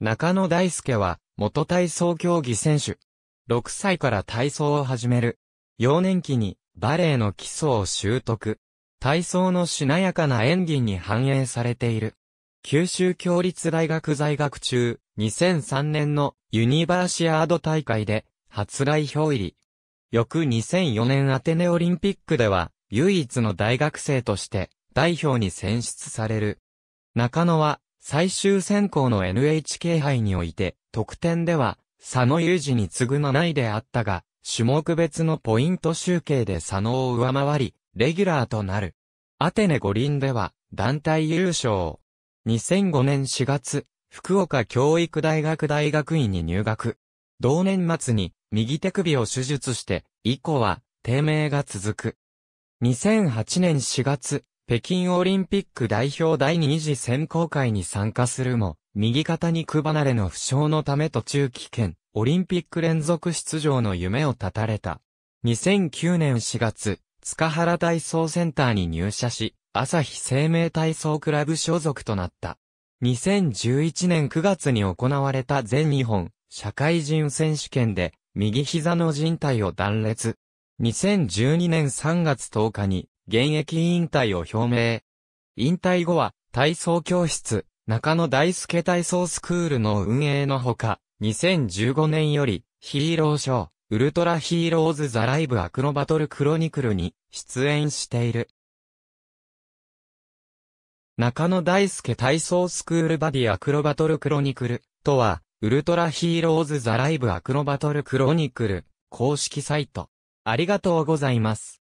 中野大輔は、元体操競技選手。6歳から体操を始める。幼年期に、バレエの基礎を習得。体操のしなやかな演技に反映されている。九州共立大学在学中、2003年のユニバーシアード大会で、初来表入り。翌2004年アテネオリンピックでは、唯一の大学生として、代表に選出される。中野は、最終選考の NHK 杯において、得点では、佐野裕二に次ぐ7位であったが、種目別のポイント集計で佐野を上回り、レギュラーとなる。アテネ五輪では、団体優勝。2005年4月、福岡教育大学大学院に入学。同年末に、右手首を手術して、以降は、低迷が続く。2008年4月、北京オリンピック代表第2次選考会に参加するも、右肩肉離れの負傷のため途中棄権、オリンピック連続出場の夢を絶たれた。2009年4月、塚原体操センターに入社し、朝日生命体操クラブ所属となった。2011年9月に行われた全日本社会人選手権で右膝の靭帯を断裂。2012年3月10日に現役引退を表明。引退後は、体操教室、中野大輔体操スクールの運営のほか、2015年より、ヒーローショー、ウルトラヒーローズ・ザ・ライブ・アクロバトル・クロニクルに出演している。中野大輔体操スクールバディアクロバトルクロニクルとは、ウルトラヒーローズザライブアクロバトルクロニクル公式サイト。ありがとうございます。